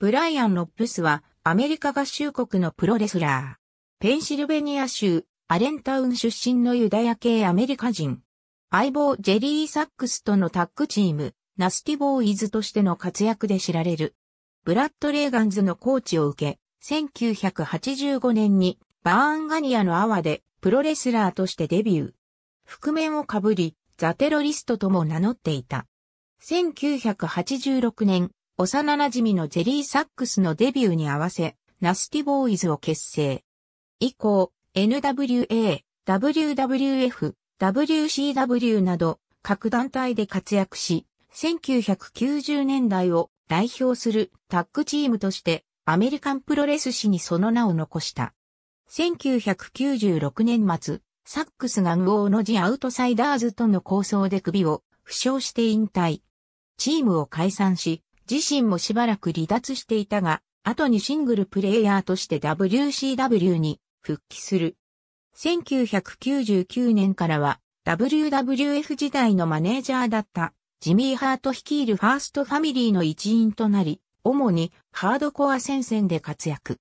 ブライアン・ロップスはアメリカ合衆国のプロレスラー。ペンシルベニア州アレンタウン出身のユダヤ系アメリカ人。相棒ジェリー・サックスとのタッグチーム、ナスティボーイズとしての活躍で知られる。ブラッド・レーガンズのコーチを受け、1985年にバーンガニアのアワでプロレスラーとしてデビュー。覆面をかぶり、ザ・テロリストとも名乗っていた。1986年、幼馴染のジェリー・サックスのデビューに合わせ、ナスティボーイズを結成。以降、NWA、WWF、WCW など各団体で活躍し、1990年代を代表するタッグチームとしてアメリカンプロレス史にその名を残した。1996年末、サックスが無王のジ・アウトサイダーズとの構想で首を負傷して引退。チームを解散し、自身もしばらく離脱していたが、後にシングルプレイヤーとして WCW に復帰する。1999年からは WWF 時代のマネージャーだったジミー・ハート率いるファーストファミリーの一員となり、主にハードコア戦線で活躍。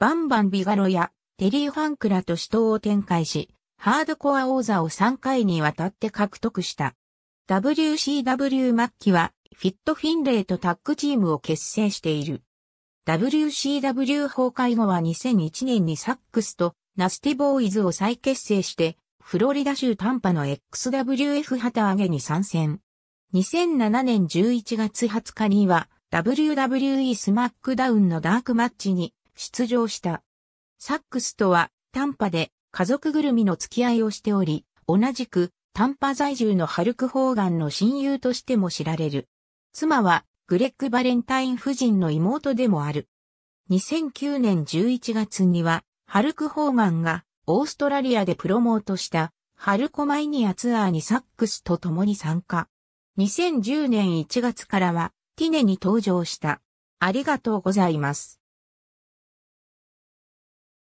バンバン・ビガロやテリー・ファンクラと死闘を展開し、ハードコア王座を3回にわたって獲得した。WCW 末期はフィットフィンレイとタッグチームを結成している。WCW 崩壊後は2001年にサックスとナスティボーイズを再結成して、フロリダ州短波の XWF 旗揚げに参戦。2007年11月20日には WWE スマックダウンのダークマッチに出場した。サックスとは短波で家族ぐるみの付き合いをしており、同じく短波在住のハルク・ホーガンの親友としても知られる。妻はグレッグ・バレンタイン夫人の妹でもある。2009年11月には、ハルク・ホーガンがオーストラリアでプロモートしたハルコマイニアツアーにサックスと共に参加。2010年1月からはティネに登場した。ありがとうございます。